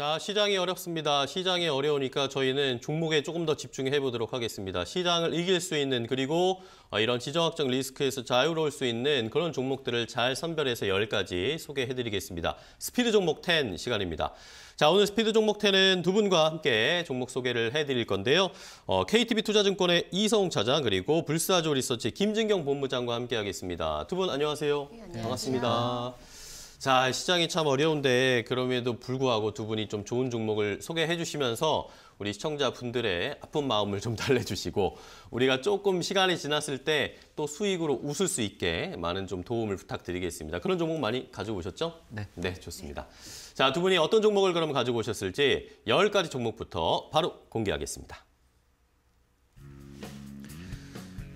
자, 시장이 어렵습니다. 시장이 어려우니까 저희는 종목에 조금 더 집중해 보도록 하겠습니다. 시장을 이길 수 있는 그리고 어, 이런 지정학적 리스크에서 자유로울 수 있는 그런 종목들을 잘 선별해서 10가지 소개해 드리겠습니다. 스피드 종목 10 시간입니다. 자, 오늘 스피드 종목 10은 두 분과 함께 종목 소개를 해 드릴 건데요. 어, KTB 투자증권의 이성웅 차장 그리고 불사조 리서치 김진경 본부장과 함께 하겠습니다. 두 분 안녕하세요. 네, 안녕하세요. 반갑습니다. 자, 시장이 참 어려운데 그럼에도 불구하고 두 분이 좀 좋은 종목을 소개해 주시면서 우리 시청자분들의 아픈 마음을 좀 달래주시고 우리가 조금 시간이 지났을 때 또 수익으로 웃을 수 있게 많은 좀 도움을 부탁드리겠습니다. 그런 종목 많이 가져오셨죠? 네. 네, 좋습니다. 자, 두 분이 어떤 종목을 그럼 가지고 오셨을지 1 0가지 종목부터 바로 공개하겠습니다.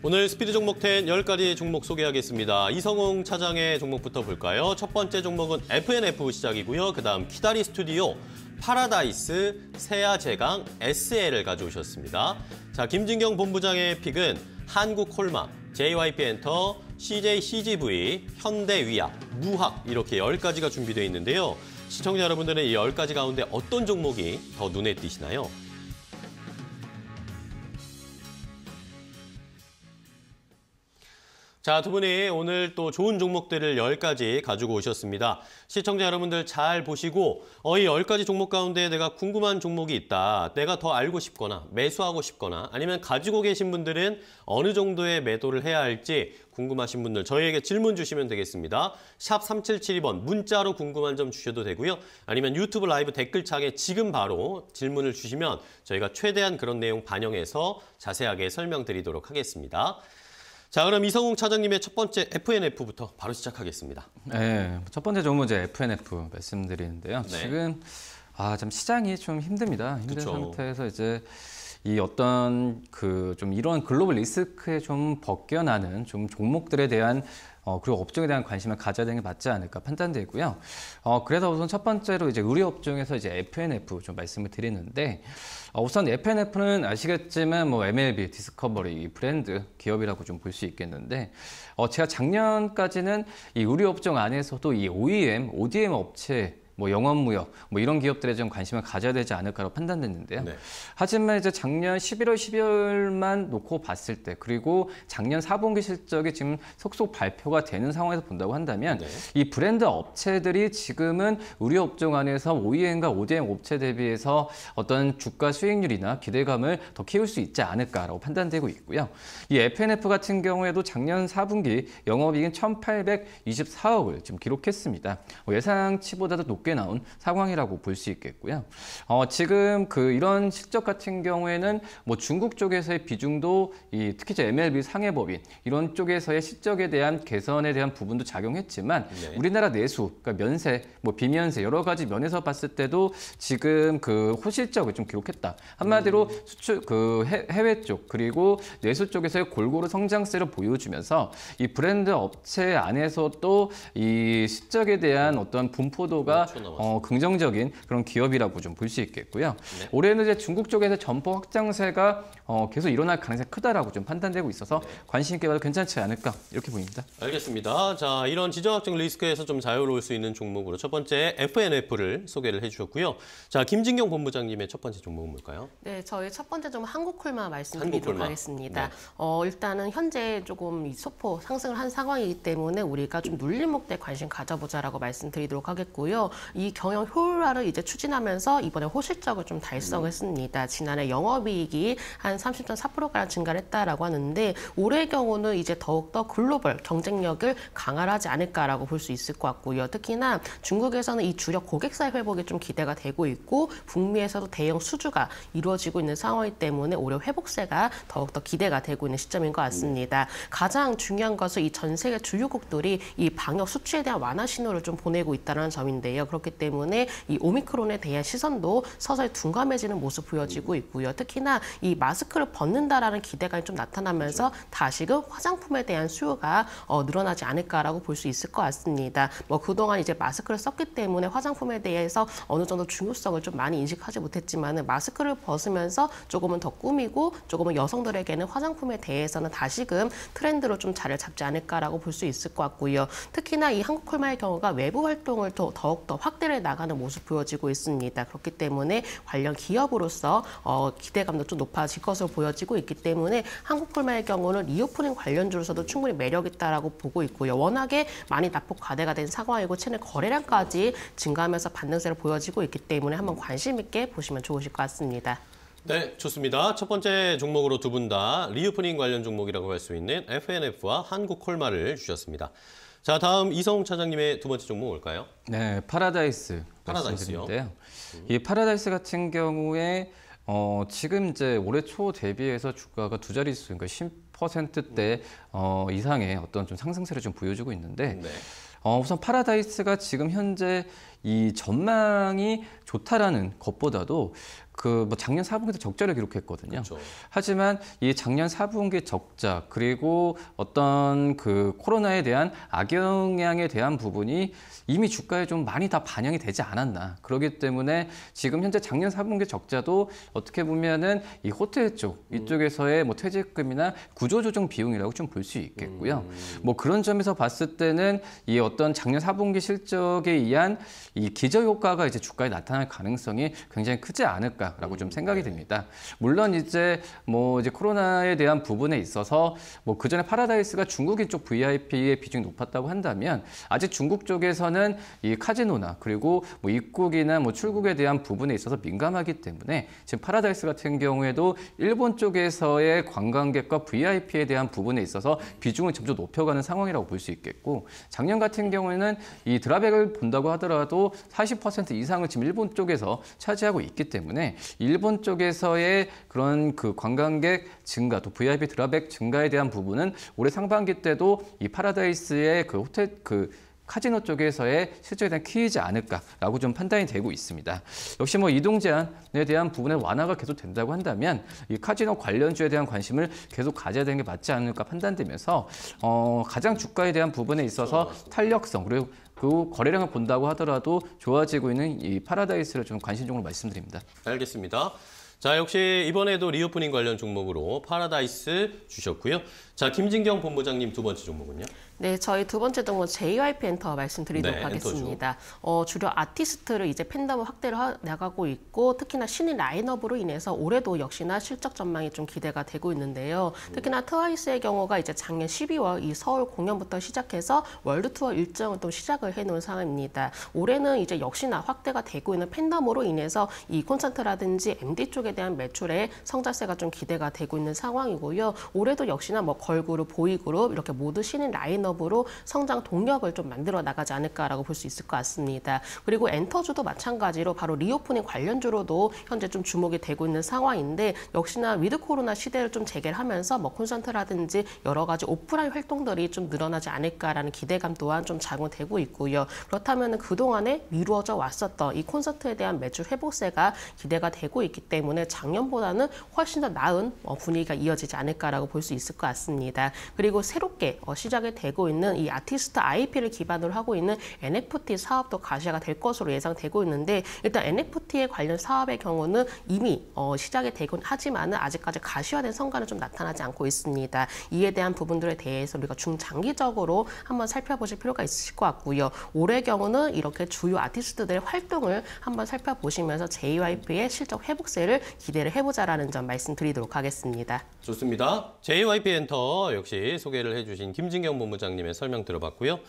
오늘 스피드 종목 텐 10가지 종목 소개하겠습니다. 이성웅 차장의 종목부터 볼까요? 첫 번째 종목은 FNF 시작이고요. 그 다음 키다리 스튜디오, 파라다이스, 세아제강, SL을 가져오셨습니다. 자, 김진경 본부장의 픽은 한국콜마, JYP엔터, CJCGV, 현대위아, 무학 이렇게 10가지가 준비되어 있는데요. 시청자 여러분들은 이 10가지 가운데 어떤 종목이 더 눈에 띄시나요? 자, 두 분이 오늘 또 좋은 종목들을 10가지 가지고 오셨습니다. 시청자 여러분들 잘 보시고 어, 이 10가지 종목 가운데 내가 궁금한 종목이 있다. 내가 더 알고 싶거나 매수하고 싶거나 아니면 가지고 계신 분들은 어느 정도의 매도를 해야 할지 궁금하신 분들 저희에게 질문 주시면 되겠습니다. 샵 3772번 문자로 궁금한 점 주셔도 되고요. 아니면 유튜브 라이브 댓글창에 지금 바로 질문을 주시면 저희가 최대한 그런 내용 반영해서 자세하게 설명드리도록 하겠습니다. 자, 그럼 이성웅 차장님의 첫 번째 FNF부터 바로 시작하겠습니다. 네, 첫 번째 종목은이제 FNF 말씀드리는데요. 네. 지금 아, 참 시장이 좀 힘듭니다. 힘든 그쵸. 상태에서 이제 이 어떤 그 좀 이러한 글로벌 리스크에 좀 벗겨나는 좀 종목들에 대한 어, 그리고 업종에 대한 관심을 가져야 되는 게 맞지 않을까 판단되고요. 어, 그래서 우선 첫 번째로 이제 의료 업종에서 이제 FNF 좀 말씀을 드리는데 어, 우선 FNF는 아시겠지만 뭐 MLB, 디스커버리 이 브랜드 기업이라고 좀 볼 수 있겠는데 어, 제가 작년까지는 이 의료 업종 안에서도 이 OEM, ODM 업체 뭐영업무역뭐 이런 기업들에 좀 관심을 가져야 되지 않을까로 판단됐는데요. 네. 하지만 이제 작년 11월, 12월만 놓고 봤을 때 그리고 작년 4분기 실적이 지금 속속 발표가 되는 상황에서 본다고 한다면 네. 이 브랜드 업체들이 지금은 우리 업종 안에서 OEM과 ODM 업체 대비해서 어떤 주가 수익률이나 기대감을 더 키울 수 있지 않을까라고 판단되고 있고요. 이 F&F 같은 경우에도 작년 4분기 영업이익은 1,824억을 지금 기록했습니다. 뭐 예상치보다도 높 높게 나온 상황이라고 볼 수 있겠고요. 어, 지금 그 이런 실적 같은 경우에는 뭐 중국 쪽에서의 비중도 이 특히 이제 MLB 상해법인 이런 쪽에서의 실적에 대한 개선에 대한 부분도 작용했지만 네. 우리나라 내수 그러니까 면세 뭐 비면세 여러 가지 면에서 봤을 때도 지금 그 호실적을 좀 기록했다. 한마디로 음. 수출 그 해, 해외 쪽 그리고 내수 쪽에서의 골고루 성장세를 보여주면서 이 브랜드 업체 안에서 또 이 실적에 대한 어떤 분포도가 그렇죠. 어, 긍정적인 그런 기업이라고 좀 볼 수 있겠고요. 네. 올해는 이제 중국 쪽에서 점포 확장세가 어, 계속 일어날 가능성이 크다라고 좀 판단되고 있어서 네. 관심 있게 봐도 괜찮지 않을까 이렇게 보입니다. 알겠습니다. 자, 이런 지정학적 리스크에서 좀 자유로울 수 있는 종목으로 첫 번째 FNF를 소개를 해주셨고요. 자, 김진경 본부장님의 첫 번째 종목은 뭘까요? 네, 저희 첫 번째 좀 한국콜마 말씀드리도록 하겠습니다. 네. 어, 일단은 현재 조금 소포 상승을 한 상황이기 때문에 우리가 좀 눌림목 대 관심 가져보자라고 말씀드리도록 하겠고요. 이 경영 효율화를 이제 추진하면서 이번에 호실적을 좀 달성했습니다. 음. 지난해 영업이익이 한 30.4%가량 증가했다라고 하는데 올해의 경우는 이제 더욱더 글로벌 경쟁력을 강화하지 않을까라고 볼 수 있을 것 같고요. 특히나 중국에서는 이 주력 고객사의 회복이 좀 기대가 되고 있고 북미에서도 대형 수주가 이루어지고 있는 상황이기 때문에 올해 회복세가 더욱더 기대가 되고 있는 시점인 것 같습니다. 가장 중요한 것은 이 전 세계 주요국들이 이 방역 수치에 대한 완화 신호를 좀 보내고 있다는 점인데요. 그렇기 때문에 이 오미크론에 대한 시선도 서서히 둔감해지는 모습 보여지고 음. 있고요. 특히나 이 마스크를 벗는다라는 기대감이 좀 나타나면서 그렇죠. 다시금 화장품에 대한 수요가 어, 늘어나지 않을까라고 볼 수 있을 것 같습니다. 뭐 그동안 이제 마스크를 썼기 때문에 화장품에 대해서 어느 정도 중요성을 좀 많이 인식하지 못했지만은 마스크를 벗으면서 조금은 더 꾸미고 조금은 여성들에게는 화장품에 대해서는 다시금 트렌드로 좀 자리를 잡지 않을까라고 볼 수 있을 것 같고요. 특히나 이 한국콜마의 경우가 외부 활동을 더, 더욱더 확대를 나가는 모습 보여지고 있습니다. 그렇기 때문에 관련 기업으로서 어, 기대감도 좀 높아질 것으로 보여지고 있기 때문에 한국콜마의 경우는 리오프닝 관련주로서도 충분히 매력 있다라고 보고 있고요. 워낙에 많이 납폭 과대가 된 상황이고 채널 거래량까지 증가하면서 반등세를 보여지고 있기 때문에 한번 관심 있게 보시면 좋으실 것 같습니다. 네, 좋습니다. 첫 번째 종목으로 두 분 다 리오프닝 관련 종목이라고 할 수 있는 FNF와 한국콜마를 주셨습니다. 자, 다음 이성웅 차장님의 두 번째 종목 뭘까요? 네, 파라다이스. 파라다이스요. 이 파라다이스 같은 경우에 어, 지금 이제 올해 초 대비해서 주가가 두 자릿수, 그러니까 10%대 어, 이상의 어떤 좀 상승세를 좀 보여주고 있는데 네. 어, 우선 파라다이스가 지금 현재 이 전망이 좋다라는 것보다도 그뭐 작년 4분기도 적자를 기록했거든요. 그렇죠. 하지만 이 작년 4분기 적자 그리고 어떤 그 코로나에 대한 악영향에 대한 부분이 이미 주가에 좀 많이 다 반영이 되지 않았나. 그러기 때문에 지금 현재 작년 4분기 적자도 어떻게 보면은 이 호텔 쪽 음. 이쪽에서의 뭐 퇴직금이나 구조조정 비용이라고 좀 볼 수 있겠고요. 음. 뭐 그런 점에서 봤을 때는 이 어떤 작년 4분기 실적에 의한 이 기저 효과가 이제 주가에 나타날 가능성이 굉장히 크지 않을까. 않을까라고 좀 생각이 듭니다. 물론 이제 뭐 이제 코로나에 대한 부분에 있어서 뭐 그 전에 파라다이스가 중국인 쪽 VIP의 비중이 높았다고 한다면 아직 중국 쪽에서는 이 카지노나 그리고 뭐 입국이나 뭐 출국에 대한 부분에 있어서 민감하기 때문에 지금 파라다이스 같은 경우에도 일본 쪽에서의 관광객과 VIP에 대한 부분에 있어서 비중을 점점 높여가는 상황이라고 볼 수 있겠고 작년 같은 경우에는 이 드라백을 본다고 하더라도 40% 이상을 지금 일본 쪽에서 차지하고 있기 때문에 일본 쪽에서의 그런 그 관광객 증가 또 VIP 드라백 증가에 대한 부분은 올해 상반기 때도 이 파라다이스의 그 호텔 그 카지노 쪽에서의 실적에 대한 키이지 않을까라고 좀 판단이 되고 있습니다. 역시 뭐 이동 제한에 대한 부분의 완화가 계속 된다고 한다면 이 카지노 관련주에 대한 관심을 계속 가져야 되는 게 맞지 않을까 판단되면서 어, 가장 주가에 대한 부분에 있어서 그렇죠. 탄력성 그리고 그 거래량을 본다고 하더라도 좋아지고 있는 이 파라다이스를 좀 관심적으로 말씀드립니다. 알겠습니다. 자, 역시 이번에도 리오프닝 관련 종목으로 파라다이스 주셨고요. 자, 김진경 본부장님 두 번째 종목은요? 네, 저희 두 번째 종목 JYP 엔터 말씀드리도록 네, 하겠습니다. 어, 주로 아티스트를 이제 팬덤을 확대를 하, 나가고 있고 특히나 신인 라인업으로 인해서 올해도 역시나 실적 전망이 좀 기대가 되고 있는데요. 특히나 트와이스의 경우가 이제 작년 12월 이 서울 공연부터 시작해서 월드 투어 일정을 또 시작을 해놓은 상황입니다. 올해는 이제 역시나 확대가 되고 있는 팬덤으로 인해서 이 콘서트라든지 MD 쪽에 대한 매출의 성장세가 좀 기대가 되고 있는 상황이고요. 올해도 역시나 뭐 걸그룹, 보이그룹 이렇게 모두 신인 라인업으로 성장 동력을 좀 만들어 나가지 않을까라고 볼 수 있을 것 같습니다. 그리고 엔터주도 마찬가지로 바로 리오프닝 관련주로도 현재 좀 주목이 되고 있는 상황인데 역시나 위드 코로나 시대를 좀 재개하면서 뭐 콘서트라든지 여러 가지 오프라인 활동들이 좀 늘어나지 않을까라는 기대감 또한 좀 작용되고 있고요. 그렇다면 그동안에 미루어져 왔었던 이 콘서트에 대한 매주 회복세가 기대가 되고 있기 때문에 작년보다는 훨씬 더 나은 어, 분위기가 이어지지 않을까라고 볼 수 있을 것 같습니다. 있습니다. 그리고 새롭게 어, 시작이 되고 있는 이 아티스트 IP를 기반으로 하고 있는 NFT 사업도 가시화가 될 것으로 예상되고 있는데 일단 NFT에 관련 사업의 경우는 이미 어, 시작이 되곤 하지만 아직까지 가시화된 성과는 좀 나타나지 않고 있습니다. 이에 대한 부분들에 대해서 우리가 중장기적으로 한번 살펴보실 필요가 있을 것 같고요. 올해 경우는 이렇게 주요 아티스트들의 활동을 한번 살펴보시면서 JYP의 실적 회복세를 기대를 해보자라는 점 말씀드리도록 하겠습니다. 좋습니다. JYP 엔터 역시 소개를 해주신 김진경 본부장님의 설명 들어봤고요.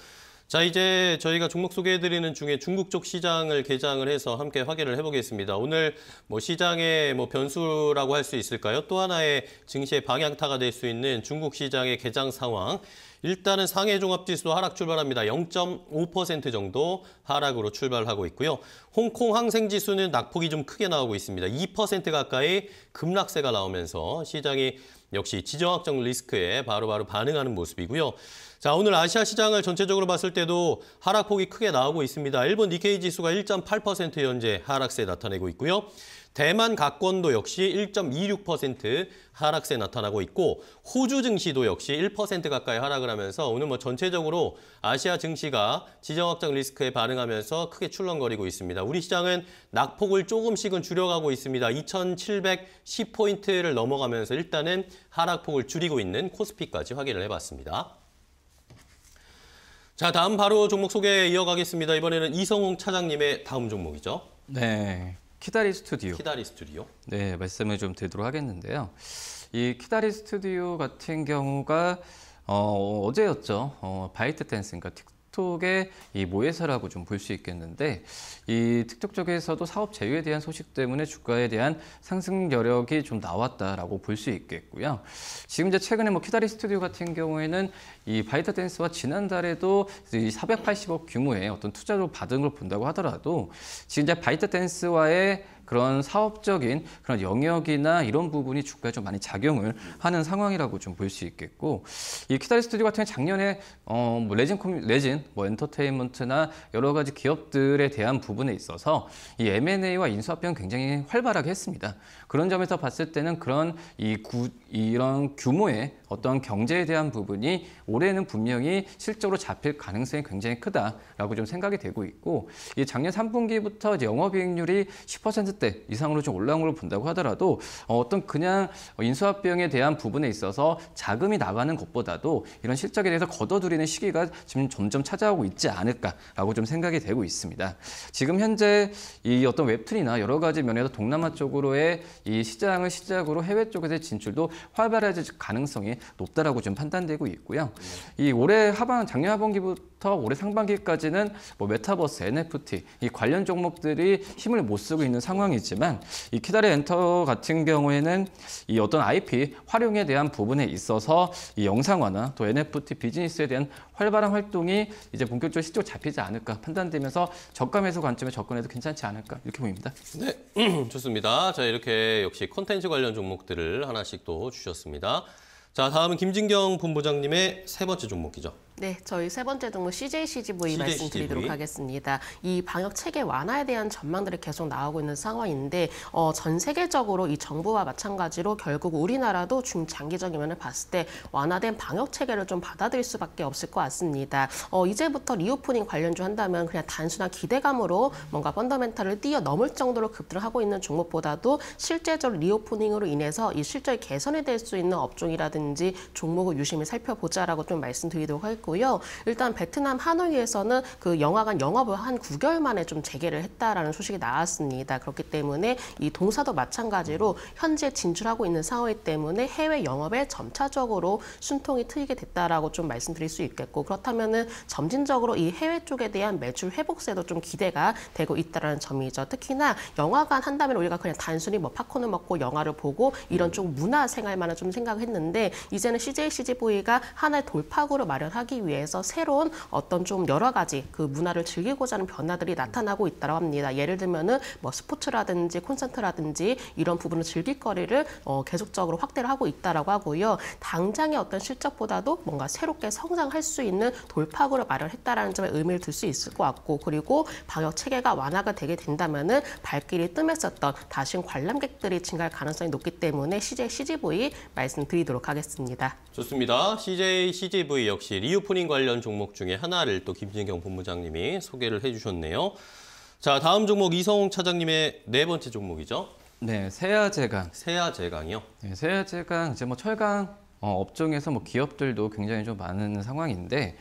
자, 이제 저희가 종목 소개해드리는 중에 중국 쪽 시장을 개장을 해서 함께 확인을 해보겠습니다. 오늘 뭐 시장의 뭐 변수라고 할 수 있을까요? 또 하나의 증시의 방향타가 될 수 있는 중국 시장의 개장 상황. 일단은 상해 종합지수 하락 출발합니다. 0.5% 정도 하락으로 출발하고 있고요. 홍콩 항생지수는 낙폭이 좀 크게 나오고 있습니다. 2% 가까이 급락세가 나오면서 시장이 역시 지정학적 리스크에 바로바로 바로 반응하는 모습이고요. 자, 오늘 아시아 시장을 전체적으로 봤을 때도 하락폭이 크게 나오고 있습니다. 일본 니케이 지수가 1.8% 현재 하락세 나타내고 있고요. 대만 가권도 역시 1.26% 하락세 나타나고 있고 호주 증시도 역시 1% 가까이 하락을 하면서 오늘 뭐 전체적으로 아시아 증시가 지정 확장 리스크에 반응하면서 크게 출렁거리고 있습니다. 우리 시장은 낙폭을 조금씩은 줄여가고 있습니다. 2,710포인트를 넘어가면서 일단은 하락폭을 줄이고 있는 코스피까지 확인을 해봤습니다. 자, 다음 바로 종목 소개 이어가겠습니다. 이번에는 이성웅 차장님의 다음 종목이죠. 네, 키다리 스튜디오. 키다리 스튜디오. 네, 말씀을 좀 드리도록 하겠는데요. 이 키다리 스튜디오 같은 경우가 어, 어제였죠. 어, 바이트 댄스, 그러니까 틱톡의 이 모회사라고 좀 볼 수 있겠는데 이 틱톡 쪽에서도 사업 제휴에 대한 소식 때문에 주가에 대한 상승 여력이 좀 나왔다라고 볼 수 있겠고요. 지금 이제 최근에 뭐 키다리 스튜디오 같은 경우에는 이 바이터 댄스와 지난달에도 이 480억 규모의 어떤 투자로 받은 걸 본다고 하더라도 지금 이제 바이터 댄스와의 그런 사업적인 그런 영역이나 이런 부분이 주가에 좀 많이 작용을 하는 상황이라고 좀 볼 수 있겠고 이 키다리 스튜디오 같은 경우 작년에 어, 뭐 레진 컴 레진 뭐 엔터테인먼트나 여러 가지 기업들에 대한 부분에 있어서 이 M&A와 인수합 변 굉장히 활발하게 했습니다. 그런 점에서 봤을 때는 그런 이 구, 이런 규모의 어떤 경제에 대한 부분이 올해는 분명히 실적으로 잡힐 가능성이 굉장히 크다라고 좀 생각이 되고 있고 이 작년 3분기부터 이제 영업이익률이 10%대 이상으로 좀 올라온 걸로 본다고 하더라도 어, 어떤 그냥 인수합 병에 대한 부분에 있어서 자금이 나가는 것보다도 이런 실적에 대해서 거둬들이는 시기가 지금 점점 찾아오고 있지 않을까라고 좀 생각이 되고 있습니다. 지금 현재 이 어떤 웹툰이나 여러 가지 면에서 동남아 쪽으로의 이 시장을 시작으로 해외 쪽에서의 진출도 활발해질 가능성이 높다라고 좀 판단되고 있고요. 네. 이 올해 하반 작년 하반기부터 올해 상반기까지는 뭐 메타버스, NFT 이 관련 종목들이 힘을 못 쓰고 있는 상황이지만 이 키다리 엔터 같은 경우에는 이 어떤 IP 활용에 대한 부분에 있어서 이 영상화나 또 NFT 비즈니스에 대한 활발한 활동이 이제 본격적으로 시도 잡히지 않을까 판단되면서 저가 매수 관점에 접근해도 괜찮지 않을까 이렇게 보입니다. 네, 좋습니다. 자 이렇게 역시 콘텐츠 관련 종목들을 하나씩 또 주셨습니다. 자, 다음은 김진경 본부장님의 세 번째 종목이죠. 네, 저희 세 번째 종목 CJCGV CJ, 말씀드리도록 하겠습니다. 이 방역 체계 완화에 대한 전망들이 계속 나오고 있는 상황인데 어, 전 세계적으로 이 정부와 마찬가지로 결국 우리나라도 중장기적인 면을 봤을 때 완화된 방역 체계를 좀 받아들일 수밖에 없을 것 같습니다. 어, 이제부터 리오프닝 관련주 한다면 그냥 단순한 기대감으로 뭔가 펀더멘탈을 뛰어넘을 정도로 급등을 하고 있는 종목보다도 실제적 리오프닝으로 인해서 이 실적이 개선이 될 수 있는 업종이라든지 종목을 유심히 살펴보자라고 좀 말씀드리도록 할 했고요. 일단 베트남 하노이에서는 그 영화관 영업을 한 9개월 만에 좀 재개를 했다라는 소식이 나왔습니다. 그렇기 때문에 이 동사도 마찬가지로 현재 진출하고 있는 상황이기 때문에 해외 영업에 점차적으로 순통이 트이게 됐다라고 좀 말씀드릴 수 있겠고 그렇다면은 점진적으로 이 해외 쪽에 대한 매출 회복세도 좀 기대가 되고 있다라는 점이죠. 특히나 영화관 한다면 우리가 그냥 단순히 뭐 팝콘을 먹고 영화를 보고 이런 음. 쪽 문화 생활만을 좀 생각했는데 이제는 CJ CGV가 하나의 돌파구를 마련하기 하기 위해서 새로운 어떤 좀 여러 가지 그 문화를 즐기고자 하는 변화들이 나타나고 있다고 합니다. 예를 들면은 뭐 스포츠라든지 콘서트라든지 이런 부분을 즐길 거리를 어, 계속적으로 확대를 하고 있다라고 하고요. 당장의 어떤 실적보다도 뭔가 새롭게 성장할 수 있는 돌파구를 마련했다라는 점에 의미를 둘 수 있을 것 같고 그리고 방역 체계가 완화가 되게 된다면은 발길이 뜸했었던 다신 관람객들이 증가할 가능성이 높기 때문에 CJ CGV 말씀드리도록 하겠습니다. 좋습니다. CJ CGV 역시 리우 폴리포닝 관련 종목 중에 하나를 또 김진경 본부장님이 소개를 해주셨네요. 자, 다음 종목 이성웅 차장님의 네 번째 종목이죠. 네, 세아제강세아제강이요 네, 세아제강 이제 뭐 철강 어, 업종에서 뭐 기업들도 굉장히 좀 많은 상황인데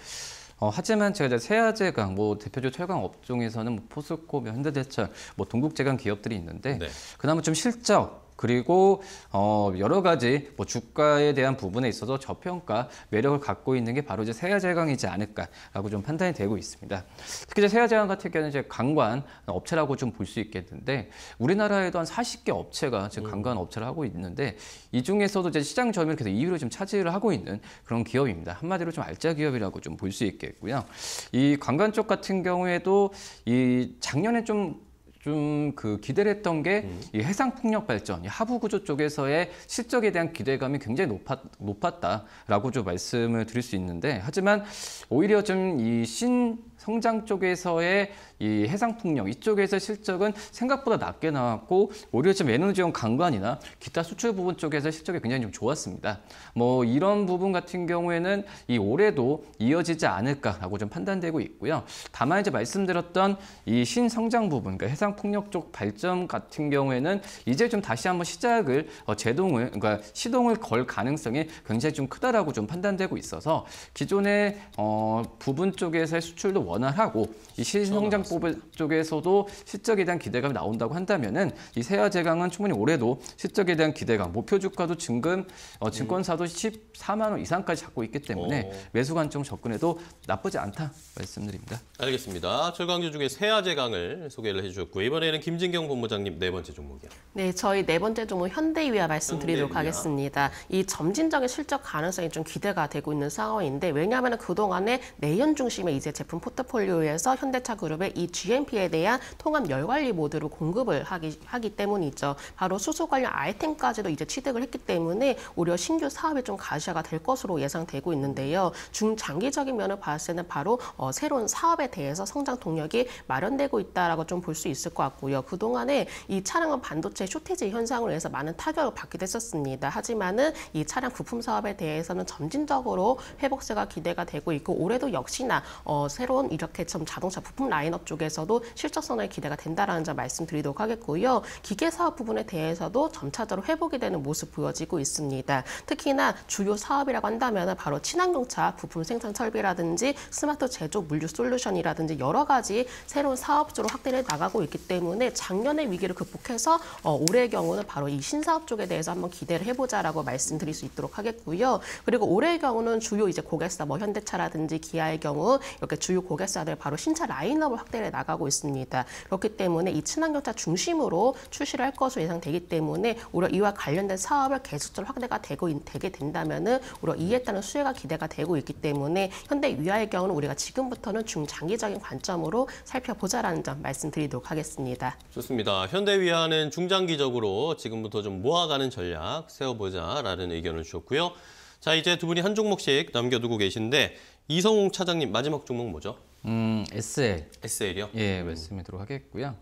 어, 하지만 제가 이제 세아제강, 뭐 대표적 철강 업종에서는 뭐 포스코, 현대제철, 뭐 동국제강 기업들이 있는데 네. 그나마 좀 실적 그리고 어 여러 가지 뭐 주가에 대한 부분에 있어서 저평가 매력을 갖고 있는 게 바로 이제 세야제강이지 않을까라고 좀 판단이 되고 있습니다. 특히 이제 세야제강 같은 경우는 이제 관관 업체라고 좀 볼 수 있겠는데 우리나라에도 한 40개 업체가 지금 관관 음. 업체를 하고 있는데 이 중에서도 이제 시장 점유율 계속 2위로 지금 차지를 하고 있는 그런 기업입니다. 한마디로 좀 알짜 기업이라고 좀 볼 수 있겠고요. 이 관관 쪽 같은 경우에도 이 작년에 좀 좀그 기대를 했던 게이 음. 해상 풍력 발전, 이 하부 구조 쪽에서의 실적에 대한 기대감이 굉장히 높았, 높았다라고 좀 말씀을 드릴 수 있는데 하지만 오히려 좀이신 성장 쪽에서의 이 해상풍력 이쪽에서 실적은 생각보다 낮게 나왔고 오히려 지금 에너지 용 강관이나 기타 수출 부분 쪽에서 실적이 굉장히 좀 좋았습니다. 뭐 이런 부분 같은 경우에는 이 올해도 이어지지 않을까라고 좀 판단되고 있고요. 다만 이제 말씀드렸던 이 신성장 부분, 그러니까 해상풍력 쪽 발전 같은 경우에는 이제 좀 다시 한번 시작을 어, 제동을 그러니까 시동을 걸 가능성이 굉장히 좀 크다라고 좀 판단되고 있어서 기존의 어, 부분 쪽에서의 수출도 원활하고 이 신성장법 쪽에서도 실적에 대한 기대감이 나온다고 한다면은 이 세아 제강은 충분히 올해도 실적에 대한 기대감, 목표 주가도 증금 어, 증권사도 14만 원 이상까지 잡고 있기 때문에 어. 매수 관점 접근해도 나쁘지 않다 말씀드립니다. 알겠습니다. 철강주 중에 세아 제강을 소개를 해주셨고 이번에는 김진경 본부장님 네 번째 종목이요. 네, 저희 네 번째 종목 현대위아 말씀드리도록 현대위아. 하겠습니다. 이 점진적인 실적 가능성이 좀 기대가 되고 있는 상황인데 왜냐하면 그동안에 내연 중심의 이제 제품 포트 포트폴리오에서 현대차 그룹의 이 GMP에 대한 통합 열관리 모드로 공급을 하기, 하기 때문이죠. 바로 수소 관련 아이템까지도 이제 취득을 했기 때문에 오히려 신규 사업에좀 가시화가 될 것으로 예상되고 있는데요. 중장기적인 면을 봤을 때는 바로 어, 새로운 사업에 대해서 성장 동력이 마련되고 있다라고 좀 볼 수 있을 것 같고요. 그동안에 이 차량은 반도체 쇼테지 현상으로 해서 많은 타격을 받게됐었습니다 하지만은 이 차량 부품 사업에 대해서는 점진적으로 회복세가 기대가 되고 있고 올해도 역시나 어, 새로운 이렇게 좀 자동차 부품 라인업 쪽에서도 실적선에 언 기대가 된다라는 점 말씀드리도록 하겠고요. 기계 사업 부분에 대해서도 점차적으로 회복이 되는 모습 보여지고 있습니다. 특히나 주요 사업이라고 한다면 바로 친환경차 부품 생산 설비라든지 스마트 제조 물류 솔루션이라든지 여러 가지 새로운 사업주로 확대를 나가고 있기 때문에 작년의 위기를 극복해서 어, 올해의 경우는 바로 이 신사업 쪽에 대해서 한번 기대를 해보자라고 말씀드릴 수 있도록 하겠고요. 그리고 올해의 경우는 주요 이제 고객사 뭐 현대차라든지 기아의 경우 이렇게 주요 고객 기획들 바로 신차 라인업을 확대해 나가고 있습니다. 그렇기 때문에 이 친환경차 중심으로 출시를 할 것으로 예상되기 때문에 오히려 이와 관련된 사업을 계속적으로 확대가 되고 되게 된다면은 오히려 이에 따른 수혜가 기대가 되고 있기 때문에 현대 위아의 경우는 우리가 지금부터는 중장기적인 관점으로 살펴보자라는 점 말씀드리도록 하겠습니다. 좋습니다. 현대 위아는 중장기적으로 지금부터 좀 모아가는 전략 세워보자라는 의견을 주셨고요. 자 이제 두 분이 한 종목씩 남겨두고 계신데 이성웅 차장님 마지막 종목 뭐죠? 음, SL. SL이요? 예, 말씀드리도록 하겠고요.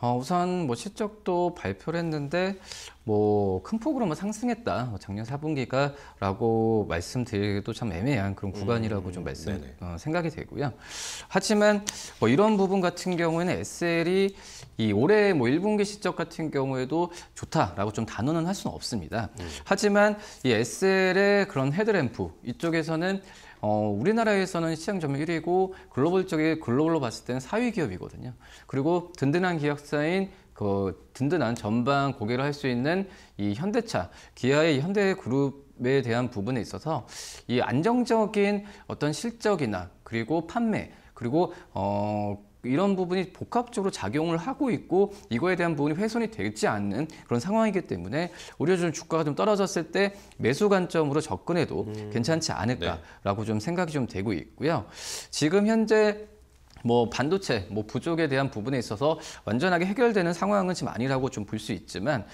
어, 우선 뭐 실적도 발표를 했는데 뭐 큰폭으로뭐 상승했다. 뭐 작년 4분기가라고 말씀드리기도 참 애매한 그런 음, 구간이라고 음, 좀 말씀 어, 생각이 되고요. 하지만 뭐 이런 부분 같은 경우에는 SL이 이 올해 뭐 1분기 실적 같은 경우에도 좋다라고 좀 단언은 할 수는 없습니다. 음. 하지만 이 SL의 그런 헤드램프 이쪽에서는 어, 우리나라에서는 시장 점유 1위고 글로벌 쪽에 글로벌로 봤을 때는 4위 기업이거든요. 그리고 든든한 기업사인 그 든든한 전방 고개를할 수 있는 이 현대차, 기아의 현대그룹에 대한 부분에 있어서 이 안정적인 어떤 실적이나 그리고 판매 그리고 어 이런 부분이 복합적으로 작용을 하고 있고 이거에 대한 부분이 훼손이 되지 않는 그런 상황이기 때문에 오히려 좀 주가가 좀 떨어졌을 때 매수 관점으로 접근해도 음. 괜찮지 않을까라고 네. 좀 생각이 좀 되고 있고요. 지금 현재 뭐 반도체 뭐 부족에 대한 부분에 있어서 완전하게 해결되는 상황은 지금 아니라고 좀 볼 수 있지만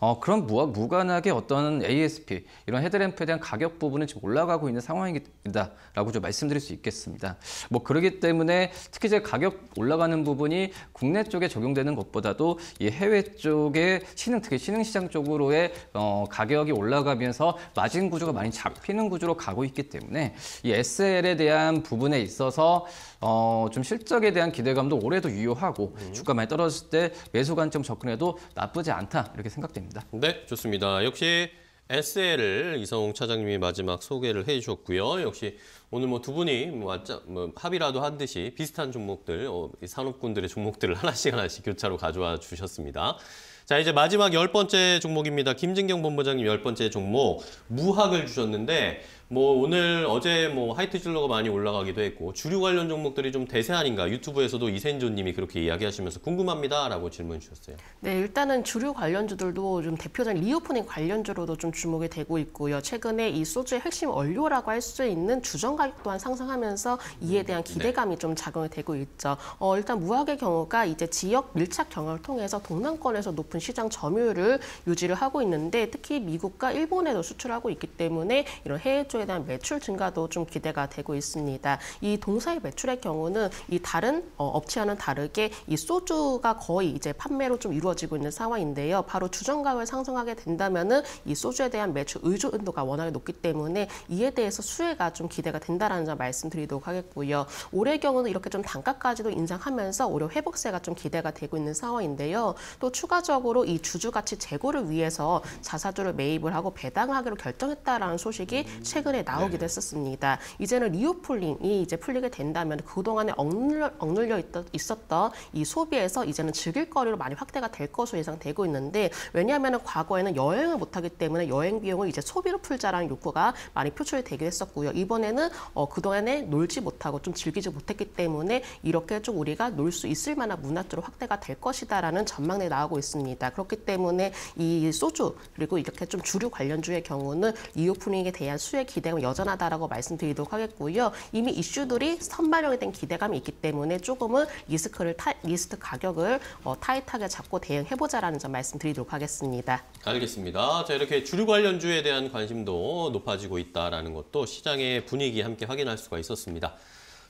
어 그런 무 무관하게 어떤 ASP 이런 헤드램프에 대한 가격 부분은 지금 올라가고 있는 상황이다라고 좀 말씀드릴 수 있겠습니다. 뭐 그러기 때문에 특히 이제 가격 올라가는 부분이 국내 쪽에 적용되는 것보다도 이 해외 쪽에 신흥 특히 신흥 시장 쪽으로의 어 가격이 올라가면서 마진 구조가 많이 잡히는 구조로 가고 있기 때문에 이 SL에 대한 부분에 있어서 어, 좀 실적에 대한 기대감도 올해도 유효하고 음. 주가 많이 떨어질 때 매수 관점 접근해도 나쁘지 않다 이렇게 생각됩니다. 네, 좋습니다. 역시 s l 이성웅 차장님이 마지막 소개를 해주셨고요. 역시 오늘 뭐 두 분이 뭐, 뭐 합의라도 한 듯이 비슷한 종목들, 어, 산업군들의 종목들을 하나씩 하나씩 교차로 가져와 주셨습니다. 자 이제 마지막 열 번째 종목입니다. 김진경 본부장님 열 번째 종목 무학을 주셨는데 뭐 오늘 어제 뭐 하이트 질러가 많이 올라가기도 했고 주류 관련 종목들이 좀 대세 아닌가 유튜브에서도 이센조님이 그렇게 이야기하시면서 궁금합니다라고 질문 주셨어요. 네 일단은 주류 관련주들도 좀 대표적인 리오프닝 관련주로도 좀 주목이 되고 있고요. 최근에 이 소주의 핵심 원료라고 할 수 있는 주전 가격 또한 상승하면서 이에 음, 대한 네. 기대감이 네. 좀 작용이 되고 있죠. 어, 일단 무학의 경우가 이제 지역 밀착 경영을 통해서 동남권에서 높은 시장 점유율을 유지를 하고 있는데 특히 미국과 일본에도 수출하고 있기 때문에 이런 해외 쪽에 대한 매출 증가도 좀 기대가 되고 있습니다. 이 동사의 매출의 경우는 이 다른 어, 업체와는 다르게 이 소주가 거의 이제 판매로 좀 이루어지고 있는 상황인데요. 바로 주정가율 상승하게 된다면은 이 소주에 대한 매출 의존 도가 워낙에 높기 때문에 이에 대해서 수혜가 좀 기대가 된다라는 점 말씀드리도록 하겠고요. 올해 경우는 이렇게 좀 단가까지도 인상하면서 오히려 회복세가 좀 기대가 되고 있는 상황인데요. 또 추가적으로 이 주주 가치 제고를 위해서 자사주를 매입을 하고 배당하기로 결정했다라는 소식이 최근 최근에 나오기도 네. 했었습니다. 이제는 리오폴링이 이제 풀리게 된다면 그동안에 억눌려, 억눌려 있었던 이 소비에서 이제는 즐길거리로 많이 확대가 될 것으로 예상되고 있는데 왜냐하면 과거에는 여행을 못하기 때문에 여행 비용을 이제 소비로 풀자라는 욕구가 많이 표출되기도 했었고요. 이번에는 어, 그동안에 놀지 못하고 좀 즐기지 못했기 때문에 이렇게 좀 우리가 놀 수 있을 만한 문화적으로 확대가 될 것이다라는 전망이 나오고 있습니다. 그렇기 때문에 이 소주 그리고 이렇게 좀 주류 관련주의 경우는 리오프닝에 대한 수혜 기대감 이 여전하다라고 말씀드리도록 하겠고요. 이미 이슈들이 선발영이된 기대감이 있기 때문에 조금은 리스크를 타, 리스트 가격을 어, 타이트하게 잡고 대응해보자라는 점 말씀드리도록 하겠습니다. 알겠습니다. 자 이렇게 주류 관련주에 대한 관심도 높아지고 있다라는 것도 시장의 분위기 함께 확인할 수가 있었습니다.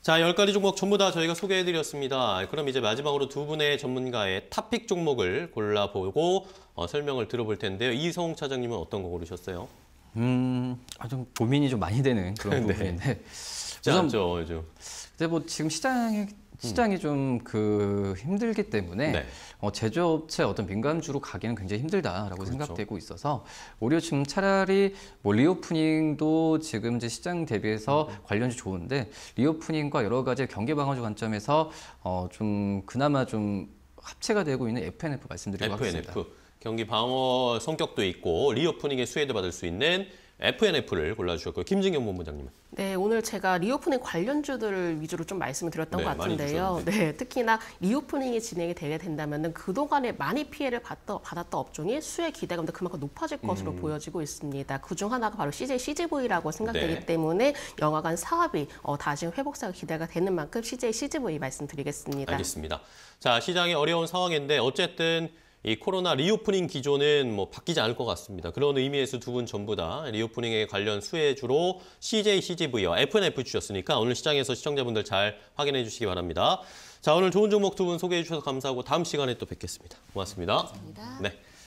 자, 10가지 종목 전부 다 저희가 소개해드렸습니다. 그럼 이제 마지막으로 두 분의 전문가의 탑픽 종목을 골라보고 어, 설명을 들어볼 텐데요. 이성욱 차장님은 어떤 거 고르셨어요? 음, 아, 좀 고민이 좀 많이 되는 그런 부분인데. 네. 우선 죠 좀. 근데 뭐 지금 시장이 음. 시장이 음. 좀그 힘들기 때문에 네. 어, 제조업체 어떤 민간주로 가기는 굉장히 힘들다라고 그렇죠. 생각되고 있어서 오히려 지금 차라리 뭐 리오프닝도 지금 이제 시장 대비해서 음. 관련주 좋은데 리오프닝과 여러 가지 경계 방어주 관점에서 어, 좀 그나마 좀 합체가 되고 있는 FNF 말씀드리고 FNF. 하겠습니다. 경기 방어 성격도 있고 리오프닝에 수혜도 받을 수 있는 FNF를 골라주셨고요. 김진경 본부장님. 은 네, 오늘 제가 리오프닝 관련주들을 위주로 좀 말씀을 드렸던 네, 것 같은데요. 네, 특히나 리오프닝이 진행이 되게 된다면 그동안에 많이 피해를 받던, 받았던 업종이 수혜 기대감도 그만큼 높아질 것으로 음. 보여지고 있습니다. 그중 하나가 바로 CJ CGV라고 생각되기 네. 때문에 영화관 사업이 어, 다시 회복사가 기대가 되는 만큼 CJ CGV 말씀드리겠습니다. 알겠습니다. 자, 시장이 어려운 상황인데 어쨌든 이 코로나 리오프닝 기조는 뭐 바뀌지 않을 것 같습니다. 그런 의미에서 두 분 전부 다 리오프닝에 관련 수혜주로 CJ, CGV와 F&F 주셨으니까 오늘 시장에서 시청자분들 잘 확인해 주시기 바랍니다. 자, 오늘 좋은 종목 두 분 소개해 주셔서 감사하고 다음 시간에 또 뵙겠습니다. 고맙습니다. 감사합니다. 네.